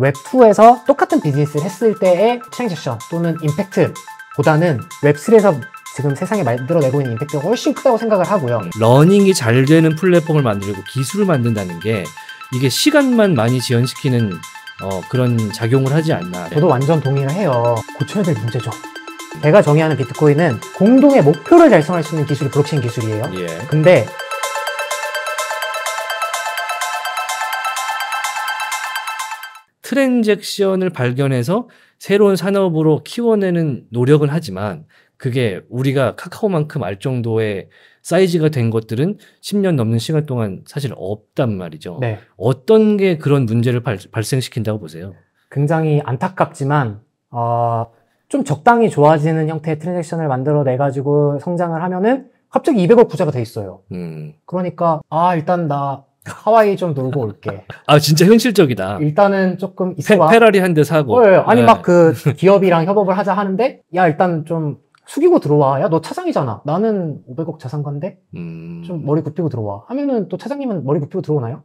웹2에서 똑같은 비즈니스를 했을 때의 트랜지션 또는 임팩트보다는 웹3에서 지금 세상에 만들어내고 있는 임팩트가 훨씬 크다고 생각을 하고요. 러닝이 잘 되는 플랫폼을 만들고 기술을 만든다는 게 이게 시간만 많이 지연시키는 어, 그런 작용을 하지 않나. 네. 저도 완전 동의를 해요. 고쳐야 될 문제죠. 제가 정의하는 비트코인은 공동의 목표를 달성할 수 있는 기술이 블록체인 기술이에요. 예. 근데 트랜잭션을 발견해서 새로운 산업으로 키워내는 노력은 하지만 그게 우리가 카카오만큼 알 정도의 사이즈가 된 것들은 10년 넘는 시간 동안 사실 없단 말이죠. 네. 어떤 게 그런 문제를 발, 발생시킨다고 보세요? 굉장히 안타깝지만 어, 좀 적당히 좋아지는 형태의 트랜잭션을 만들어내 가지고 성장을 하면은 갑자기 200억 부자가 돼 있어요. 음. 그러니까 아 일단 나 하와이 좀 놀고 올게. 아 진짜 현실적이다. 일단은 조금 있어봐. 페, 페라리 한 대 사고. 네, 아니 네. 막그 기업이랑 협업을 하자 하는데 야 일단 좀 숙이고 들어와. 야 너 차장이잖아. 나는 500억 자산가인데 음... 좀 머리 굽히고 들어와. 하면은 또 차장님은 머리 굽히고 들어오나요?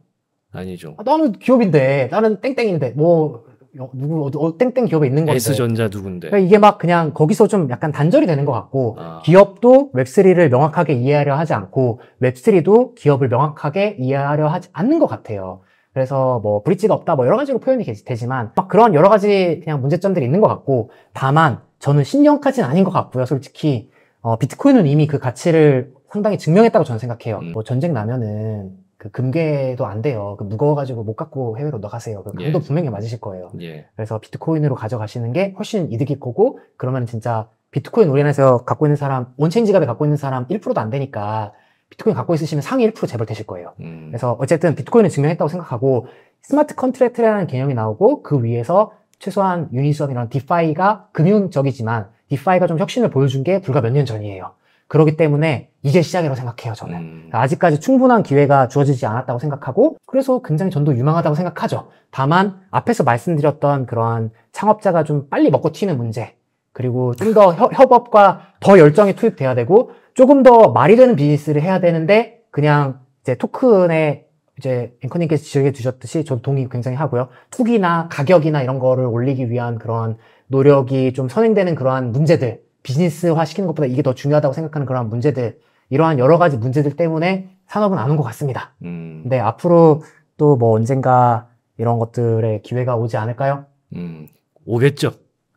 아니죠. 아, 나는 기업인데 나는 땡땡인데 뭐 어, 누구 어, 땡땡 기업에 있는 건데 S전자 누군데 그러니까 이게 막 그냥 거기서 좀 약간 단절이 되는 것 같고 아. 기업도 웹3를 명확하게 이해하려 하지 않고 웹3도 기업을 명확하게 이해하려 하지 않는 것 같아요 그래서 뭐 브릿지가 없다 뭐 여러 가지로 표현이 되지만 막 그런 여러 가지 그냥 문제점들이 있는 것 같고 다만 저는 신형까지는 아닌 것 같고요 솔직히 어, 비트코인은 이미 그 가치를 상당히 증명했다고 저는 생각해요 음. 뭐 전쟁 나면은 그 금괴도 안 돼요. 그 무거워가지고 못 갖고 해외로 나가세요. 그 강도 예. 분명히 맞으실 거예요. 예. 그래서 비트코인으로 가져가시는 게 훨씬 이득일 거고 그러면 진짜 비트코인 우리나에서 갖고 있는 사람 온체인 지갑에 갖고 있는 사람 1%도 안 되니까 비트코인 갖고 있으시면 상위 1% 재벌 되실 거예요. 음. 그래서 어쨌든 비트코인을 증명했다고 생각하고 스마트 컨트랙트라는 개념이 나오고 그 위에서 최소한 유니수업이나 디파이가 금융적이지만 디파이가 좀 혁신을 보여준 게 불과 몇 년 전이에요. 그렇기 때문에 이제 시작이라고 생각해요 저는 음. 아직까지 충분한 기회가 주어지지 않았다고 생각하고 그래서 굉장히 전도 유망하다고 생각하죠 다만 앞에서 말씀드렸던 그러한 창업자가 좀 빨리 먹고 튀는 문제 그리고 좀 더 협업과 더 열정이 투입돼야 되고 조금 더 말이 되는 비즈니스를 해야 되는데 그냥 이제 토큰에 이제 앵커님께서 지적해 주셨듯이 저도 동의 굉장히 하고요 투기나 가격이나 이런 거를 올리기 위한 그러한 노력이 좀 선행되는 그러한 문제들 비즈니스화 시키는 것보다 이게 더 중요하다고 생각하는 그러한 문제들 이러한 여러 가지 문제들 때문에 산업은 안 온 것 같습니다. 음. 근데 네, 앞으로 또 뭐 언젠가 이런 것들의 기회가 오지 않을까요? 음, 오겠죠.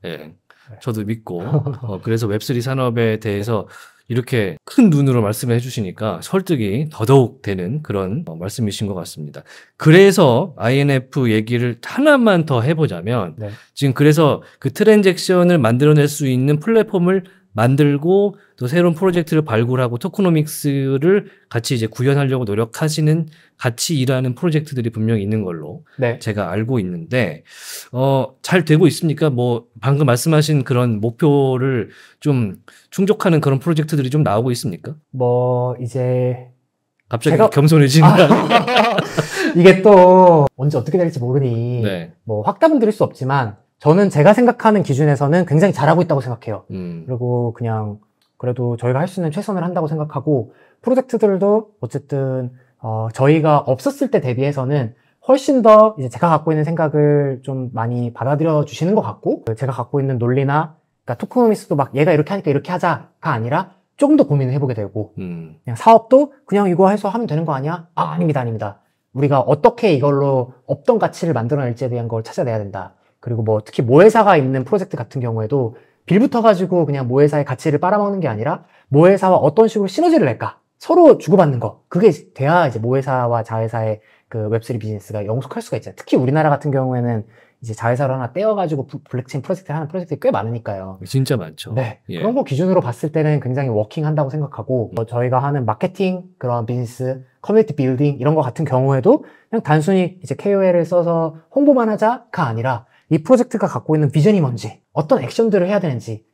예. 네. 저도 믿고. 어, 그래서 웹3 산업에 대해서 이렇게 큰 눈으로 말씀을 해주시니까 설득이 더더욱 되는 그런 어, 말씀이신 것 같습니다. 그래서 INF 얘기를 하나만 더 해보자면 네. 지금 그래서 그 트랜잭션을 만들어낼 수 있는 플랫폼을 만들고 또 새로운 프로젝트를 발굴하고 토크노믹스를 같이 이제 구현하려고 노력하시는 같이 일하는 프로젝트들이 분명히 있는 걸로 네. 제가 알고 있는데 어 잘 되고 있습니까? 뭐 방금 말씀하신 그런 목표를 좀 충족하는 그런 프로젝트들이 좀 나오고 있습니까? 뭐 이제 갑자기 제가... 겸손해진다. 아, 이게 또 언제 어떻게 될지 모르니 네. 뭐 확답은 드릴 수 없지만 저는 제가 생각하는 기준에서는 굉장히 잘하고 있다고 생각해요. 음. 그리고 그냥 그래도 저희가 할 수 있는 최선을 한다고 생각하고 프로젝트들도 어쨌든 어, 저희가 없었을 때 대비해서는 훨씬 더 이제 제가 갖고 있는 생각을 좀 많이 받아들여 주시는 것 같고 그 제가 갖고 있는 논리나 그러니까 토크미스도 노막 얘가 이렇게 하니까 이렇게 하자가 아니라 조금 더 고민을 해보게 되고 음. 그냥 사업도 그냥 이거 해서 하면 되는 거 아니야? 아 아닙니다 아닙니다 우리가 어떻게 이걸로 없던 가치를 만들어낼지에 대한 걸 찾아내야 된다 그리고 뭐 특히 모회사가 있는 프로젝트 같은 경우에도 빌부터 가지고 그냥 모회사의 가치를 빨아먹는 게 아니라 모회사와 어떤 식으로 시너지를 낼까 서로 주고받는 거 그게 돼야 이제 모회사와 자회사의 그 웹3 비즈니스가 영속할 수가 있잖아요. 특히 우리나라 같은 경우에는 이제 자회사를 하나 떼어가지고 블랙체인 프로젝트 를 하는 프로젝트 꽤 많으니까요. 진짜 많죠. 네. 예. 그런 거 기준으로 봤을 때는 굉장히 워킹한다고 생각하고 음. 뭐 저희가 하는 마케팅 그런 비즈니스 커뮤니티 빌딩 이런 거 같은 경우에도 그냥 단순히 이제 KOL을 써서 홍보만 하자가 아니라 이 프로젝트가 갖고 있는 비전이 뭔지, 어떤 액션들을 해야 되는지,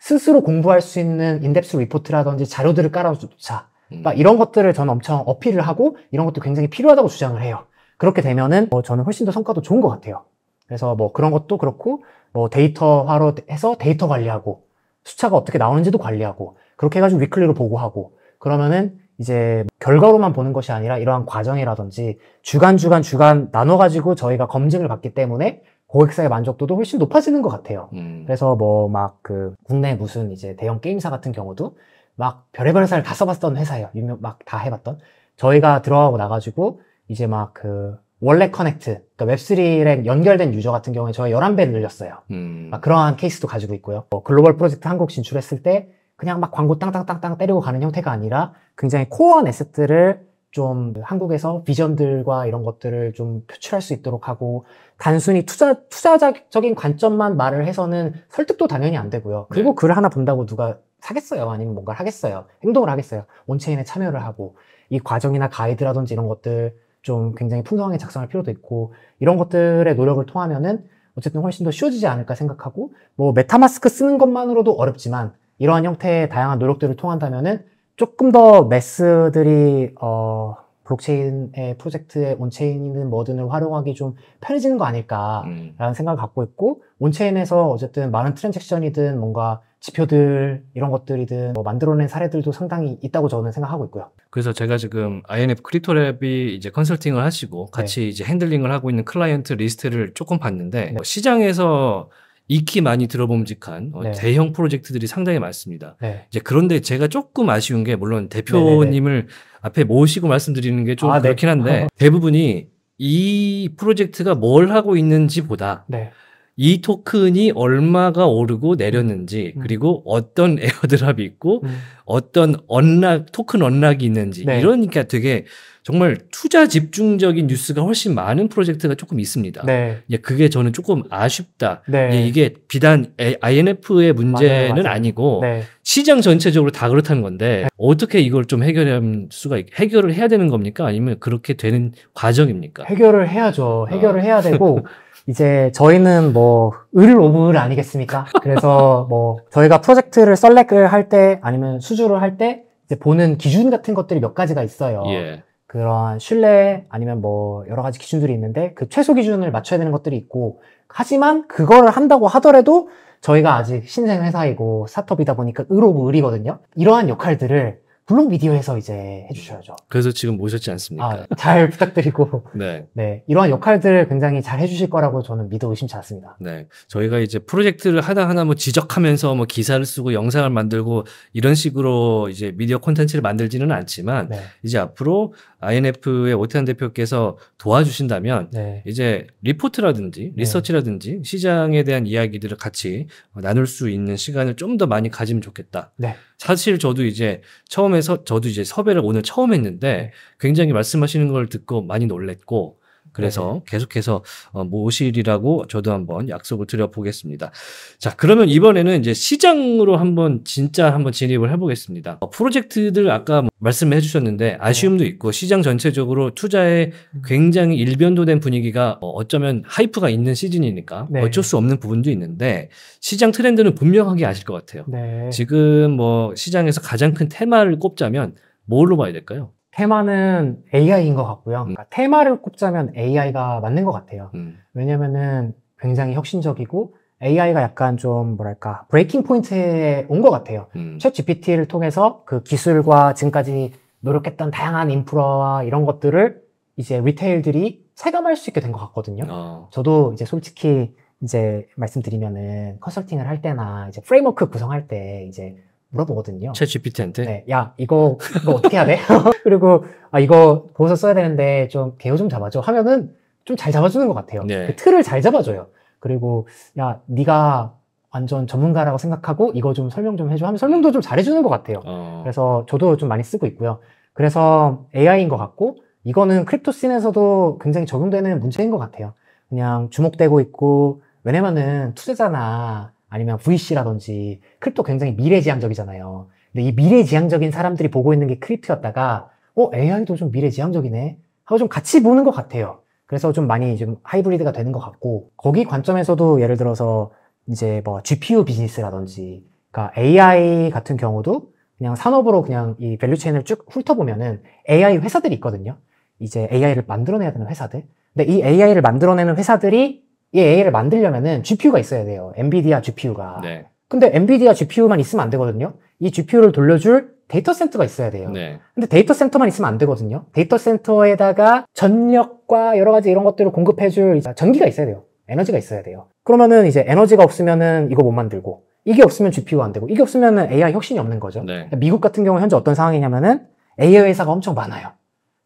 스스로 공부할 수 있는 인덱스 리포트라든지 자료들을 깔아주자. 음. 막 이런 것들을 저는 엄청 어필을 하고 이런 것도 굉장히 필요하다고 주장을 해요. 그렇게 되면은 뭐 저는 훨씬 더 성과도 좋은 것 같아요. 그래서 뭐 그런 것도 그렇고 뭐 데이터화로 해서 데이터 관리하고 수차가 어떻게 나오는지도 관리하고 그렇게 해가지고 위클리로 보고하고 그러면은 이제 결과로만 보는 것이 아니라 이러한 과정이라든지 주간 주간 주간 나눠 가지고 저희가 검증을 받기 때문에 고객사의 만족도도 훨씬 높아지는 것 같아요. 음. 그래서 뭐 막 그 국내 무슨 이제 대형 게임사 같은 경우도 막 별의별 회사를 다 써봤던 회사예요. 유명 막다 해봤던. 저희가 들어가고 나가지고 이제 막그 원래 커넥트, 그러니까 웹3랑 연결된 유저 같은 경우에 저희 11배 늘렸어요. 음. 막 그러한 케이스도 가지고 있고요. 뭐 글로벌 프로젝트 한국 진출했을 때 그냥 막 광고 땅땅땅땅 때리고 가는 형태가 아니라 굉장히 코어 에셋들을 좀 한국에서 비전들과 이런 것들을 좀 표출할 수 있도록 하고 단순히 투자 투자적인 관점만 말을 해서는 설득도 당연히 안 되고요. 네. 그리고 네. 글을 하나 본다고 누가 사겠어요? 아니면 뭔가를 하겠어요? 행동을 하겠어요? 온체인에 참여를 하고 이 과정이나 가이드라든지 이런 것들 좀 굉장히 풍성하게 작성할 필요도 있고 이런 것들의 노력을 통하면은 어쨌든 훨씬 더 쉬워지지 않을까 생각하고 뭐 메타마스크 쓰는 것만으로도 어렵지만 이러한 형태의 다양한 노력들을 통한다면은 조금 더매스들이 어, 블록체인의 프로젝트에 온체인이든 뭐든을 활용하기 좀 편해지는 거 아닐까라는 음. 생각을 갖고 있고 온체인에서 어쨌든 많은 트랜잭션이든 뭔가 지표들 이런 것들이든 뭐 만들어낸 사례들도 상당히 있다고 저는 생각하고 있고요. 그래서 제가 지금 INF 크립토랩이 이제 컨설팅을 하시고 네. 같이 네. 이제 핸들링을 하고 있는 클라이언트 리스트를 조금 봤는데 네. 뭐 시장에서 익히 많이 들어봄직한 어, 네. 대형 프로젝트들이 상당히 많습니다. 네. 이제 그런데 제가 조금 아쉬운 게 물론 대표님을 네네네. 앞에 모시고 말씀드리는 게좀 아, 네. 그렇긴 한데 대부분이 이 프로젝트가 뭘 하고 있는지보다 네. 이 토큰이 얼마가 오르고 내렸는지 음. 그리고 어떤 에어드랍이 있고 음. 어떤 언락 토큰 언락이 있는지 네. 이러니까 되게 정말 투자 집중적인 뉴스가 훨씬 많은 프로젝트가 조금 있습니다. 네. 예, 그게 저는 조금 아쉽다. 네. 예, 이게 비단 INF의 문제는 맞아요, 맞아요. 아니고 네. 시장 전체적으로 다 그렇다는 건데 네. 어떻게 이걸 좀 해결할 수가 해결을 해야 되는 겁니까? 아니면 그렇게 되는 과정입니까? 해결을 해야죠. 해결을 어. 해야 되고 이제 저희는 뭐을 오브 을 아니겠습니까? 그래서 뭐 저희가 프로젝트를 썰렉을 할 때 아니면 수주를 할 때 이제 보는 기준 같은 것들이 몇 가지가 있어요. 예. 그런 신뢰 아니면 뭐 여러 가지 기준들이 있는데 그 최소 기준을 맞춰야 되는 것들이 있고 하지만 그거를 한다고 하더라도 저희가 아직 신생 회사이고 스타트업이다 보니까 의로 브 을이거든요. 이러한 역할들을 블록 미디어에서 이제 해주셔야죠. 그래서 지금 오셨지 않습니까? 아, 잘 부탁드리고 네. 네 이러한 역할들을 굉장히 잘 해주실 거라고 저는 믿어 의심치 않습니다. 네 저희가 이제 프로젝트를 하나 하나 뭐 지적하면서 뭐 기사를 쓰고 영상을 만들고 이런 식으로 이제 미디어 콘텐츠를 만들지는 않지만 네. 이제 앞으로 INF의 오태환 대표께서 도와주신다면 네. 이제 리포트라든지 네. 리서치라든지 시장에 대한 이야기들을 같이 나눌 수 있는 시간을 좀 더 많이 가지면 좋겠다. 네. 사실 저도 이제 처음에 서, 저도 이제 섭외를 오늘 처음 했는데 네. 굉장히 말씀하시는 걸 듣고 많이 놀랬고 그래서 네. 계속해서 어, 모실이라고 저도 한번 약속을 드려보겠습니다. 자, 그러면 이번에는 이제 시장으로 한번 진짜 한번 진입을 해보겠습니다. 어, 프로젝트들 아까 말씀해 주셨는데 네. 아쉬움도 있고 시장 전체적으로 투자에 음. 굉장히 일변도된 분위기가 어, 어쩌면 하이프가 있는 시즌이니까 네. 어쩔 수 없는 부분도 있는데 시장 트렌드는 분명하게 아실 것 같아요. 네. 지금 뭐 시장에서 가장 큰 테마를 꼽자면 뭘로 봐야 될까요? 테마는 AI인 것 같고요. 음. 그러니까 테마를 꼽자면 AI가 맞는 것 같아요. 음. 왜냐면은 굉장히 혁신적이고 AI가 약간 좀 뭐랄까 브레이킹 포인트에 온 것 같아요. 음. 챗 GPT를 통해서 그 기술과 지금까지 노력했던 다양한 인프라와 이런 것들을 이제 리테일들이 체감할 수 있게 된 것 같거든요. 어. 저도 이제 솔직히 이제 말씀드리면은 컨설팅을 할 때나 이제 프레임워크 구성할 때 이제 물어보거든요. 채 GPT한테? 네, 야 이거 이거 어떻게 해야 돼? 그리고 아 이거 보고서 써야 되는데 좀 개요 좀 잡아줘 하면은 좀 잘 잡아주는 것 같아요. 네. 그 틀을 잘 잡아줘요. 그리고 야 네가 완전 전문가라고 생각하고 이거 좀 설명 좀 해줘 하면 설명도 좀 잘해주는 것 같아요. 어. 그래서 저도 좀 많이 쓰고 있고요. 그래서 AI인 것 같고 이거는 크립토씬에서도 굉장히 적용되는 문제인 것 같아요. 그냥 주목되고 있고 왜냐면은 투자자나 아니면 VC라든지 크립토 굉장히 미래지향적이잖아요. 근데 이 미래지향적인 사람들이 보고 있는 게 크립토였다가 어 AI도 좀 미래지향적이네 하고 좀 같이 보는 것 같아요. 그래서 좀 많이 좀 하이브리드가 되는 것 같고 거기 관점에서도 예를 들어서 이제 뭐 GPU 비즈니스라든지 그러니까 AI 같은 경우도 그냥 산업으로 그냥 이 밸류 체인을 쭉 훑어보면은 AI 회사들이 있거든요. 이제 AI를 만들어내야 되는 회사들. 근데 이 AI를 만들어내는 회사들이 이 AI를 만들려면은 GPU가 있어야 돼요. 엔비디아 GPU가. 네. 근데 엔비디아 GPU만 있으면 안 되거든요. 이 GPU를 돌려줄 데이터 센터가 있어야 돼요. 네. 근데 데이터 센터만 있으면 안 되거든요. 데이터 센터에다가 전력과 여러 가지 이런 것들을 공급해줄 전기가 있어야 돼요. 에너지가 있어야 돼요. 그러면은 이제 에너지가 없으면은 이거 못 만들고 이게 없으면 GPU가 안 되고 이게 없으면은 AI 혁신이 없는 거죠. 네. 미국 같은 경우 현재 어떤 상황이냐면은 AI 회사가 엄청 많아요.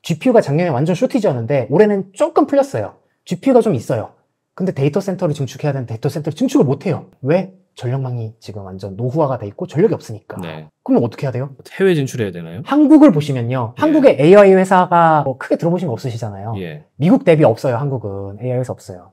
GPU가 작년에 완전 쇼티지였는데 올해는 조금 풀렸어요. GPU가 좀 있어요. 근데 데이터 센터를 증축해야 되는 데이터 센터를 증축을 못 해요. 왜? 전력망이 지금 완전 노후화가 돼 있고 전력이 없으니까. 네. 그럼 어떻게 해야 돼요? 해외 진출해야 되나요? 한국을 보시면요. 예. 한국의 AI 회사가 뭐 크게 들어보신 거 없으시잖아요. 예. 미국 대비 없어요. 한국은 AI 회사 없어요.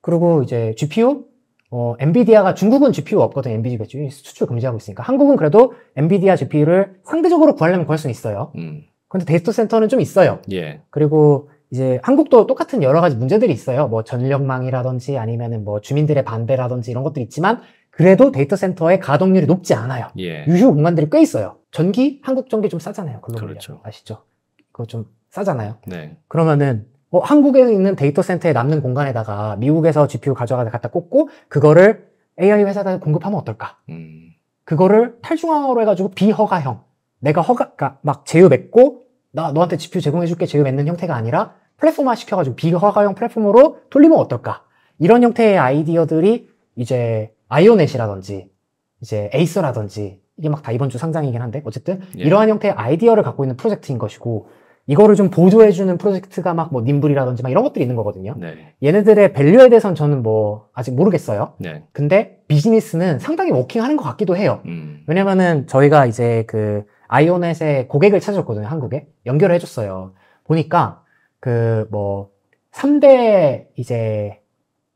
그리고 이제 GPU 어, 엔비디아가 중국은 GPU 없거든. 엔비디아 수출 금지하고 있으니까. 한국은 그래도 엔비디아 GPU를 상대적으로 구하려면 구할 수는 있어요. 음. 근데 데이터 센터는 좀 있어요. 예. 그리고 이제 한국도 똑같은 여러 가지 문제들이 있어요. 뭐 전력망이라든지 아니면은 뭐 주민들의 반대라든지 이런 것들이 있지만 그래도 데이터 센터의 가동률이 높지 않아요. 예. 유휴 공간들이 꽤 있어요. 전기 한국 전기 좀 싸잖아요. 글로벌 그렇죠. 아시죠? 그거 좀 싸잖아요. 네. 그러면은 어, 한국에 있는 데이터 센터에 남는 공간에다가 미국에서 GPU 가져가서 갖다 꽂고 그거를 AI 회사에 공급하면 어떨까? 음. 그거를 탈중앙으로 해가지고 비허가형. 내가 허가, 그러니까 막 제휴 맺고 나 너한테 GPU 제공해줄게 지금 있는 형태가 아니라 플랫폼화 시켜가지고 비허가형 플랫폼으로 돌리면 어떨까? 이런 형태의 아이디어들이 이제 아이오넷이라든지 이제 에이서라든지 이게 막 다 이번 주 상장이긴 한데 어쨌든 예. 이러한 형태의 아이디어를 갖고 있는 프로젝트인 것이고 이거를 좀 보조해주는 프로젝트가 막 뭐 님블이라든지 막 이런 것들이 있는 거거든요. 네. 얘네들의 밸류에 대해선 저는 뭐 아직 모르겠어요. 네. 근데 비즈니스는 상당히 워킹하는 것 같기도 해요. 음. 왜냐면은 저희가 이제 그 아이오넷의 고객을 찾아줬거든요, 한국에. 연결을 해줬어요. 보니까, 그, 뭐, 3대, 이제,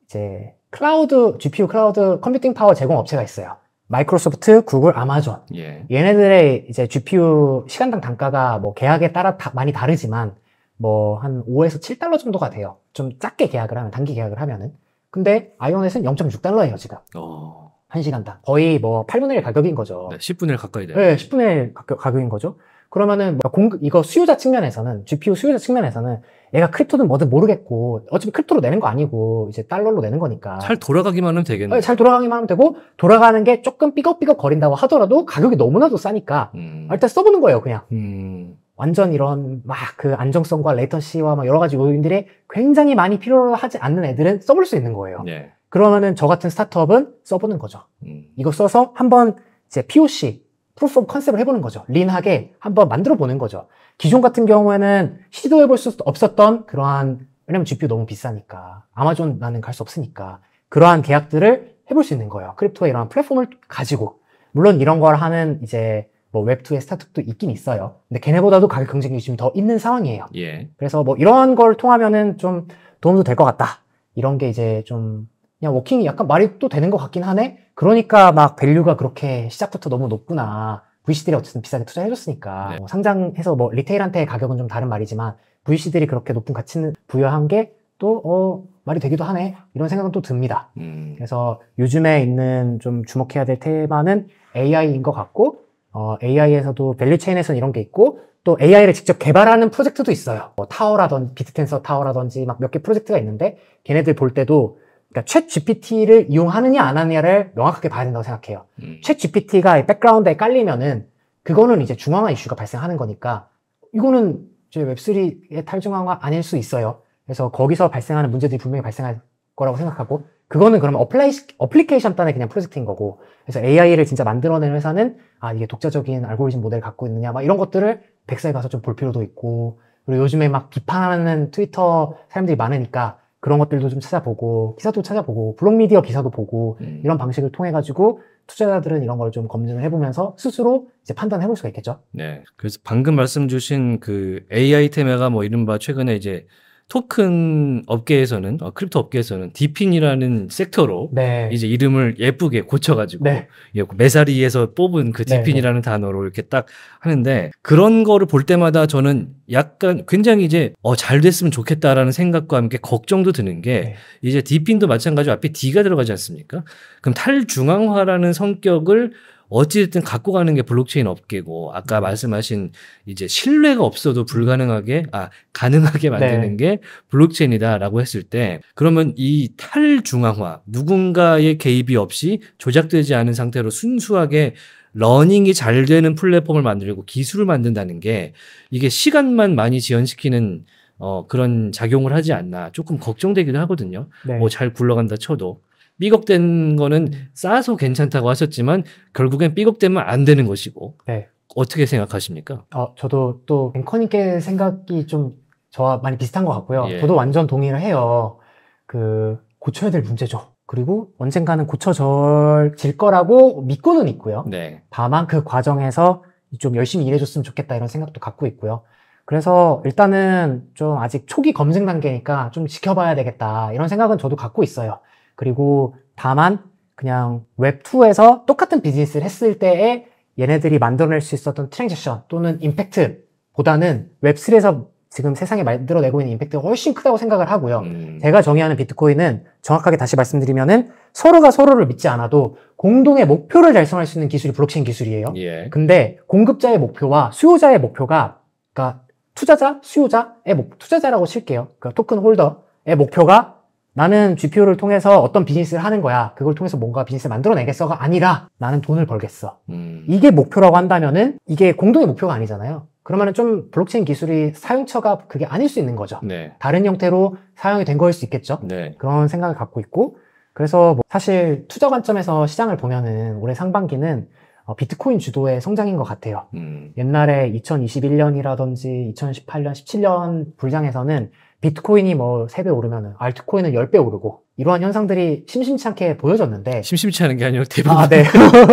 이제, 클라우드, GPU 클라우드 컴퓨팅 파워 제공 업체가 있어요. 마이크로소프트, 구글, 아마존. 예. 얘네들의 이제 GPU 시간당 단가가 뭐 계약에 따라 다 많이 다르지만, 뭐, 한 5에서 7달러 정도가 돼요. 좀 작게 계약을 하면, 단기 계약을 하면은. 근데, 아이오넷은 0.6달러예요, 지금. 오. 어. 1시간당. 거의 뭐 8분의 1 가격인 거죠. 네, 10분의 1 가까이 돼요. 네, 10분의 1 가격, 가격인 거죠. 그러면은 뭐 공, 이거 수요자 측면에서는 GPU 수요자 측면에서는 얘가 크립토든 뭐든 모르겠고 어차피 크립토로 내는 거 아니고 이제 달러로 내는 거니까 잘 돌아가기만 하면 되겠네. 네, 잘 돌아가기만 하면 되고 돌아가는 게 조금 삐걱삐걱 거린다고 하더라도 가격이 너무나도 싸니까 음. 아, 일단 써보는 거예요, 그냥. 음. 완전 이런 막 그 안정성과 레이턴시와 막 여러 가지 요인들이 굉장히 많이 필요 하지 않는 애들은 써볼 수 있는 거예요. 네. 그러면은 저 같은 스타트업은 써보는 거죠. 음. 이거 써서 한번 이제 POC, 프로프 컨셉을 해보는 거죠. 린하게 한번 만들어 보는 거죠. 기존 같은 경우에는 시도 해볼 수 없었던 그러한, 왜냐면 GPU 너무 비싸니까. 아마존 나는 갈 수 없으니까. 그러한 계약들을 해볼 수 있는 거예요. 크립토의 이런 플랫폼을 가지고. 물론 이런 걸 하는 이제 뭐 웹2의 스타트업도 있긴 있어요. 근데 걔네보다도 가격 경쟁력이 지금 더 있는 상황이에요. 예. 그래서 뭐 이런 걸 통하면은 좀 도움도 될 것 같다. 이런 게 이제 좀 그냥 워킹이 약간 말이 또 되는 것 같긴 하네? 그러니까 막 밸류가 그렇게 시작부터 너무 높구나. VC들이 어쨌든 비싸게 투자해줬으니까. 네. 뭐 상장해서 뭐 리테일한테 가격은 좀 다른 말이지만 VC들이 그렇게 높은 가치는 부여한 게 또, 어, 말이 되기도 하네. 이런 생각은 또 듭니다. 음. 그래서 요즘에 있는 좀 주목해야 될 테마는 AI인 것 같고, 어, AI에서도 밸류체인에서는 이런 게 있고, 또 AI를 직접 개발하는 프로젝트도 있어요. 뭐 타워라든, 비트텐서 타워라든지 막 몇 개 프로젝트가 있는데, 걔네들 볼 때도 그러니까 챗 GPT를 이용하느냐 안 하느냐를 명확하게 봐야 된다고 생각해요. 음. GPT가 백그라운드에 깔리면은 그거는 이제 중앙화 이슈가 발생하는 거니까 이거는 저 웹3의 탈중앙화 아닐 수 있어요. 그래서 거기서 발생하는 문제들이 분명히 발생할 거라고 생각하고 그거는 그러면 어플라이, 어플리케이션 단의 그냥 프로젝트인 거고 그래서 AI를 진짜 만들어낸 회사는 아 이게 독자적인 알고리즘 모델을 갖고 있느냐 막 이런 것들을 백사에 가서 좀 볼 필요도 있고 그리고 요즘에 막 비판하는 트위터 사람들이 많으니까 그런 것들도 좀 찾아보고 기사도 찾아보고 블록미디어 기사도 보고 음. 이런 방식을 통해 가지고 투자자들은 이런 걸 좀 검증을 해보면서 스스로 이제 판단해 볼 수가 있겠죠. 네. 그래서 방금 말씀 주신 그 AI 테마가 뭐 이른바 최근에 이제 토큰 업계에서는 어, 크립토 업계에서는 디핀이라는 섹터로 네. 이제 이름을 예쁘게 고쳐가지고 네. 예, 메사리에서 뽑은 그 디핀이라는 네. 네. 단어로 이렇게 딱 하는데 그런 거를 볼 때마다 저는 약간 굉장히 이제 어, 잘 됐으면 좋겠다라는 생각과 함께 걱정도 드는 게 네. 이제 디핀도 마찬가지로 앞에 D가 들어가지 않습니까? 그럼 탈중앙화라는 성격을 어찌됐든 갖고 가는 게 블록체인 업계고 아까 음. 말씀하신 이제 신뢰가 없어도 불가능하게 아 가능하게 네. 만드는 네. 게 블록체인이다라고 했을 때 그러면 이 탈중앙화 누군가의 개입이 없이 조작되지 않은 상태로 순수하게 러닝이 잘 되는 플랫폼을 만들고 기술을 만든다는 게 이게 시간만 많이 지연시키는 어, 그런 작용을 하지 않나 조금 걱정되기도 하거든요. 네. 뭐잘 굴러간다 쳐도. 삐걱된 거는 싸서 괜찮다고 하셨지만 결국엔 삐걱되면 안 되는 것이고 네. 어떻게 생각하십니까? 어, 저도 또 앵커님께 생각이 좀 저와 많이 비슷한 것 같고요. 예. 저도 완전 동의를 해요. 그 고쳐야 될 문제죠. 그리고 언젠가는 고쳐질 거라고 믿고는 있고요. 네. 다만 그 과정에서 좀 열심히 일해줬으면 좋겠다 이런 생각도 갖고 있고요. 그래서 일단은 좀 아직 초기 검증 단계니까 좀 지켜봐야 되겠다 이런 생각은 저도 갖고 있어요. 그리고 다만 그냥 웹2에서 똑같은 비즈니스를 했을 때에 얘네들이 만들어낼 수 있었던 트랜지션 또는 임팩트보다는 웹3에서 지금 세상에 만들어내고 있는 임팩트가 훨씬 크다고 생각을 하고요. 음. 제가 정의하는 비트코인은 정확하게 다시 말씀드리면은 서로가 서로를 믿지 않아도 공동의 목표를 달성할 수 있는 기술이 블록체인 기술이에요. 예. 근데 공급자의 목표와 수요자의 목표가 그러니까 투자자, 수요자의 목, 투자자라고 칠게요. 그러니까 토큰 홀더의 목표가 나는 GPO를 통해서 어떤 비즈니스를 하는 거야. 그걸 통해서 뭔가 비즈니스를 만들어내겠어가 아니라 나는 돈을 벌겠어. 음. 이게 목표라고 한다면은 이게 공동의 목표가 아니잖아요. 그러면은 좀 블록체인 기술이 사용처가 그게 아닐 수 있는 거죠. 네. 다른 형태로 사용이 된 거일 수 있겠죠. 네. 그런 생각을 갖고 있고 그래서 뭐 사실 투자 관점에서 시장을 보면은 올해 상반기는 어, 비트코인 주도의 성장인 것 같아요. 음. 옛날에 2021년이라든지 2018년, 17년 분량에서는 비트코인이 뭐 3배 오르면 알트코인은 10배 오르고 이러한 현상들이 심심치 않게 보여졌는데 심심치 않은 게 아니고 대부분 아, 네.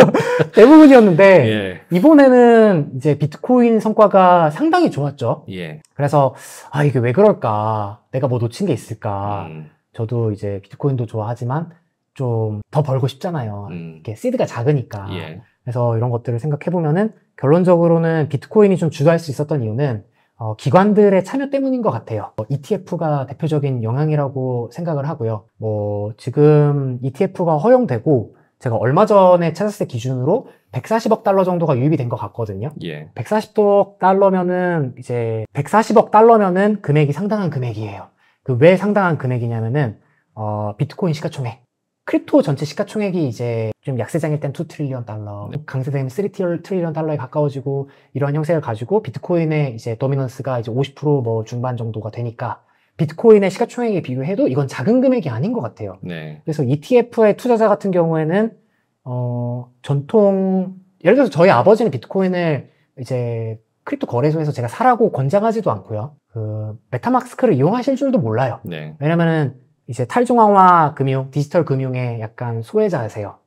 대부분이었는데 예. 이번에는 이제 비트코인 성과가 상당히 좋았죠. 예. 그래서 아 이게 왜 그럴까? 내가 뭐 놓친 게 있을까? 음. 저도 이제 비트코인도 좋아하지만 좀 더 벌고 싶잖아요. 음. 이게 시드가 작으니까. 예. 그래서 이런 것들을 생각해 보면은 결론적으로는 비트코인이 좀 주도할 수 있었던 이유는 어, 기관들의 참여 때문인 것 같아요. 뭐 ETF가 대표적인 영향이라고 생각을 하고요. 뭐 지금 ETF가 허용되고 제가 얼마 전에 찾았을 때 기준으로 140억 달러 정도가 유입이 된 것 같거든요. 예. 140억 달러면은 이제 140억 달러면은 금액이 상당한 금액이에요. 그 왜 상당한 금액이냐면은 어, 비트코인 시가총액 크립토 전체 시가총액이 이제 좀 약세장일 땐 2 트릴리언 달러, 네. 뭐 강세장이면 3 트릴리언 달러에 가까워지고 이러한 형세를 가지고 비트코인의 이제 도미넌스가 이제 50%뭐 중반 정도가 되니까 비트코인의 시가총액에 비교해도 이건 작은 금액이 아닌 것 같아요. 네. 그래서 ETF의 투자자 같은 경우에는 어 전통 예를 들어서 저희 아버지는 비트코인을 이제 크립토 거래소에서 제가 사라고 권장하지도 않고요. 그 메타마스크를 이용하실 줄도 몰라요. 네. 왜냐면은 이제 탈중앙화 금융, 디지털 금융의 약간 소외자세요.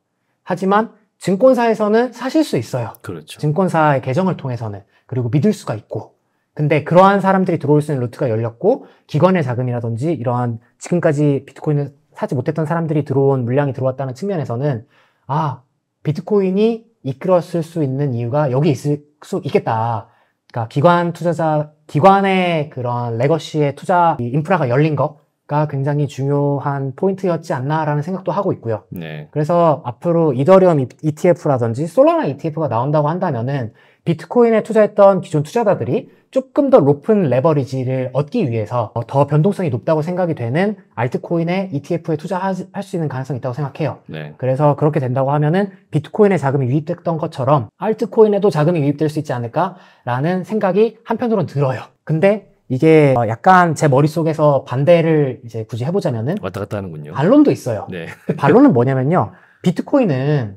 하지만 증권사에서는 사실 수 있어요. 그렇죠. 증권사의 계정을 통해서는 그리고 믿을 수가 있고. 근데 그러한 사람들이 들어올 수 있는 루트가 열렸고 기관의 자금이라든지 이러한 지금까지 비트코인을 사지 못했던 사람들이 들어온 물량이 들어왔다는 측면에서는 아 비트코인이 이끌었을 수 있는 이유가 여기 있을 수 있겠다. 그러니까 기관 투자자 기관의 그런 레거시의 투자 인프라가 열린 거가 굉장히 중요한 포인트였지 않나라는 생각도 하고 있고요. 네. 그래서 앞으로 이더리움 ETF라든지 e 솔라나 ETF가 나온다고 한다면은 비트코인에 투자했던 기존 투자자들이 조금 더 높은 레버리지를 얻기 위해서 더 변동성이 높다고 생각이 되는 알트코인의 ETF에 투자할 수 있는 가능성이 있다고 생각해요. 네. 그래서 그렇게 된다고 하면은 비트코인에 자금이 유입됐던 것처럼 알트코인에도 자금이 유입될 수 있지 않을까라는 생각이 한편으로는 들어요. 근데 이게 어, 약간 제 머릿속에서 반대를 이제 굳이 해보자면은 왔다 갔다 하는군요. 반론도 있어요. 네. 그 반론은 뭐냐면요. 비트코인은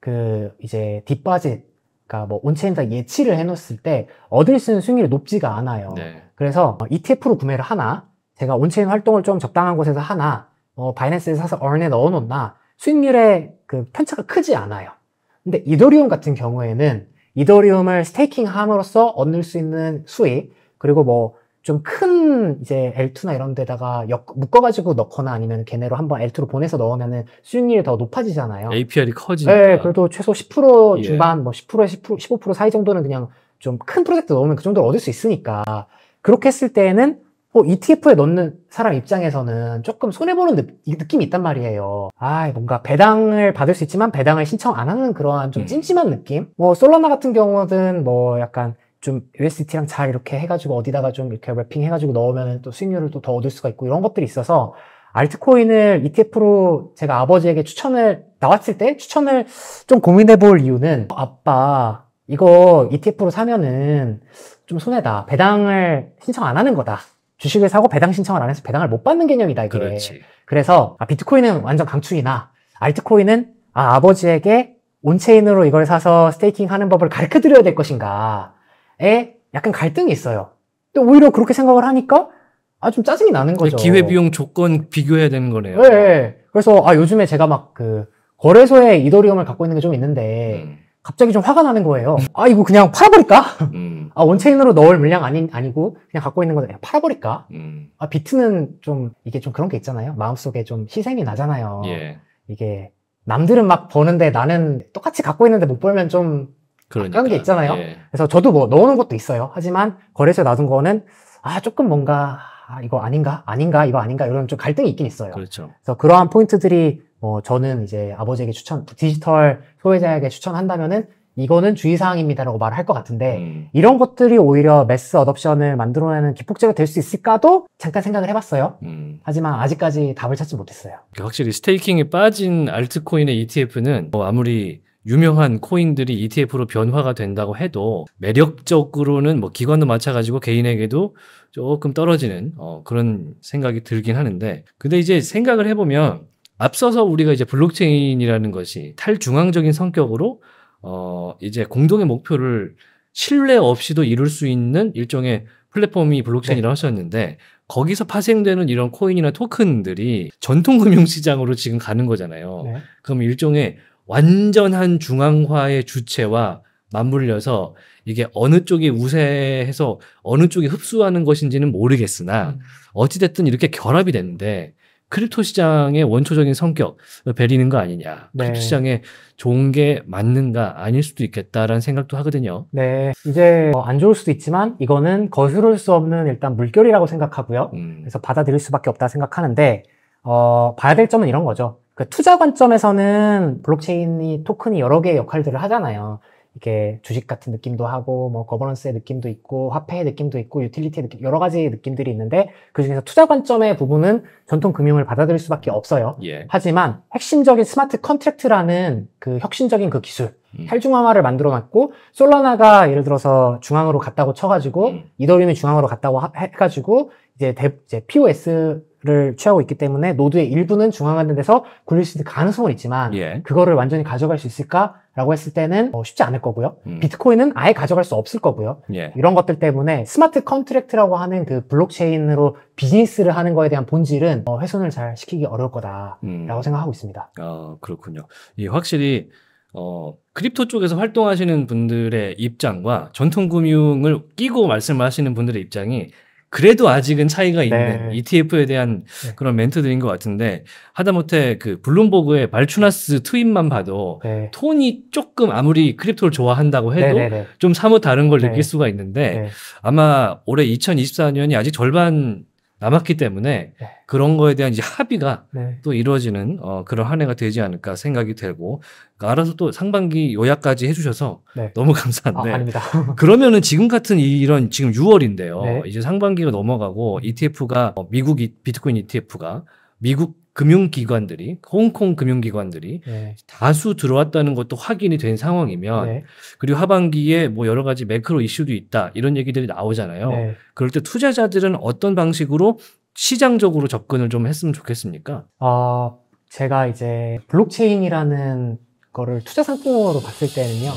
그 이제 뒷바짓, 그러니까 뭐 온체인에다 예치를 해놓았을 때 얻을 수 있는 수익률이 높지가 않아요. 네. 그래서 어, ETF로 구매를 하나, 제가 온체인 활동을 좀 적당한 곳에서 하나, 어, 바이낸스에 사서 얼에 넣어놓나 수익률의 그 편차가 크지 않아요. 근데 이더리움 같은 경우에는 이더리움을 스테이킹함으로써 얻을 수 있는 수익 그리고 뭐 좀큰 이제 L2나 이런 데다가 엮, 묶어가지고 넣거나 아니면 걔네로 한번 L2로 보내서 넣으면은 수익률이 더 높아지잖아요. APR이 커지니까. 네, 그래도 최소 10% 예. 중반, 예. 뭐 10%에 10%, 15% 사이 정도는 그냥 좀 큰 프로젝트 넣으면 그 정도를 얻을 수 있으니까. 그렇게 했을 때는 어, ETF에 넣는 사람 입장에서는 조금 손해보는 느, 낌이 있단 말이에요. 아, 뭔가 배당을 받을 수 있지만 배당을 신청 안 하는 그러한 좀 예. 찜찜한 느낌? 뭐, 솔라나 같은 경우든 뭐 약간 좀 USDT랑 잘 이렇게 해가지고 어디다가 좀 이렇게 랩핑 해가지고 넣으면 또 수익률을 또 더 얻을 수가 있고 이런 것들이 있어서 알트코인을 ETF로 제가 아버지에게 추천을 나왔을 때 추천을 좀 고민해 볼 이유는 아빠 이거 ETF로 사면은 좀 손해다 배당을 신청 안 하는 거다 주식을 사고 배당 신청을 안 해서 배당을 못 받는 개념이다 이게 그렇지. 그래서 아, 비트코인은 완전 강추이나 알트코인은 아, 아버지에게 온체인으로 이걸 사서 스테이킹 하는 법을 가르쳐 드려야 될 것인가 에 약간 갈등이 있어요. 또 오히려 그렇게 생각을 하니까 아좀 짜증이 나는 거죠. 기회 비용 조건 비교해야 되는 거네요. 네. 그래서 아 요즘에 제가 막그 거래소에 이더리움을 갖고 있는 게 좀 있는데 음. 갑자기 좀 화가 나는 거예요. 아 이거 그냥 팔아버릴까? 음. 아 원체인으로 넣을 물량 아니 아니고 그냥 갖고 있는 거 그냥 팔아버릴까? 음. 아 비트는 좀 이게 좀 그런 게 있잖아요. 마음속에 좀 희생이 나잖아요. 예. 이게 남들은 막 버는데 나는 똑같이 갖고 있는데 못 벌면 좀 그러니까. 그런 게 있잖아요. 예. 그래서 저도 뭐 넣어놓은 것도 있어요. 하지만 거래처에 놔둔 거는 아 조금 뭔가 아, 이거 아닌가 아닌가 이거 아닌가 이런 좀 갈등이 있긴 있어요. 그렇죠. 그래서 그러한 포인트들이 뭐 저는 이제 아버지에게 추천 디지털 소외자에게 추천한다면은 이거는 주의사항입니다라고 말을 할 것 같은데 음. 이런 것들이 오히려 매스 어답션을 만들어내는 기폭제가 될 수 있을까도 잠깐 생각을 해봤어요. 음. 하지만 아직까지 답을 찾지 못했어요. 확실히 스테이킹에 빠진 알트코인의 ETF는 뭐 아무리 유명한 코인들이 ETF로 변화가 된다고 해도 매력적으로는 뭐 기관도 마찬가지고 개인에게도 조금 떨어지는 어, 그런 생각이 들긴 하는데 근데 이제 생각을 해보면 앞서서 우리가 이제 블록체인이라는 것이 탈중앙적인 성격으로 어, 이제 공동의 목표를 신뢰 없이도 이룰 수 있는 일종의 플랫폼이 블록체인이라고 네. 하셨는데 거기서 파생되는 이런 코인이나 토큰들이 전통 금융 시장으로 지금 가는 거잖아요. 네. 그럼 일종의 완전한 중앙화의 주체와 맞물려서 이게 어느 쪽이 우세해서 어느 쪽이 흡수하는 것인지는 모르겠으나 음. 어찌됐든 이렇게 결합이 됐는데 크립토 시장의 원초적인 성격 을 베리는 거 아니냐. 네. 크립토 시장에 좋은 게 맞는가 아닐 수도 있겠다라는 생각도 하거든요. 네. 이제 어, 안 좋을 수도 있지만 이거는 거스를 수 없는 일단 물결이라고 생각하고요. 음. 그래서 받아들일 수밖에 없다 생각하는데 어, 봐야 될 점은 이런 거죠. 그 투자 관점에서는 블록체인이 토큰이 여러 개의 역할들을 하잖아요. 이게 주식 같은 느낌도 하고 뭐 거버넌스의 느낌도 있고 화폐의 느낌도 있고 유틸리티의 느낌 여러 가지 느낌들이 있는데 그중에서 투자 관점의 부분은 전통 금융을 받아들일 수밖에 없어요. 예. 하지만 핵심적인 스마트 컨트랙트라는 그 혁신적인 그 기술 음. 탈중앙화를 만들어 놨고 솔라나가 예를 들어서 중앙으로 갔다고 쳐가지고 음. 이더리움이 중앙으로 갔다고 하, 해가지고 이제, 대, 이제 POS 를 취하고 있기 때문에 노드의 일부는 중앙하는 데서 굴릴 수 있는 가능성은 있지만 예. 그거를 완전히 가져갈 수 있을까라고 했을 때는 어, 쉽지 않을 거고요. 음. 비트코인은 아예 가져갈 수 없을 거고요. 예. 이런 것들 때문에 스마트 컨트랙트라고 하는 그 블록체인으로 비즈니스를 하는 거에 대한 본질은 어, 훼손을 잘 시키기 어려울 거다라고 음. 생각하고 있습니다. 아 그렇군요. 예, 확실히 어, 크립토 쪽에서 활동하시는 분들의 입장과 전통 금융을 끼고 말씀하시는 분들의 입장이 그래도 아직은 차이가 네. 있는 네. E ETF에 대한 네. 그런 멘트들인 것 같은데 하다못해 그 블룸버그의 발추나스 트윗만 봐도 네. 톤이 조금 아무리 크립토를 좋아한다고 해도 네, 네, 좀 사뭇 다른 걸 느낄 수가 있는데 아마 올해 2024년이 아직 절반 남았기 때문에 네. 그런 거에 대한 이제 합의가 네. 또 이루어지는 어, 그런 한 해가 되지 않을까 생각이 되고 그러니까 알아서 또 상반기 요약까지 해주셔서 네. 너무 감사한데 아, 닙니다 그러면은 지금 같은 이런 지금 6월인데요 이제 상반기가 넘어가고 음. ETF가 어, 미국 이, 비트코인 ETF가 미국 금융기관들이 홍콩 금융기관들이 네. 다수 들어왔다는 것도 확인이 된 상황이면 네. 그리고 하반기에 뭐 여러 가지 매크로 이슈도 있다 이런 얘기들이 나오잖아요. 네. 그럴 때 투자자들은 어떤 방식으로 시장적으로 접근을 좀 했으면 좋겠습니까? 아 제가 이제 블록체인이라는 거를 투자 상품으로 봤을 때는요.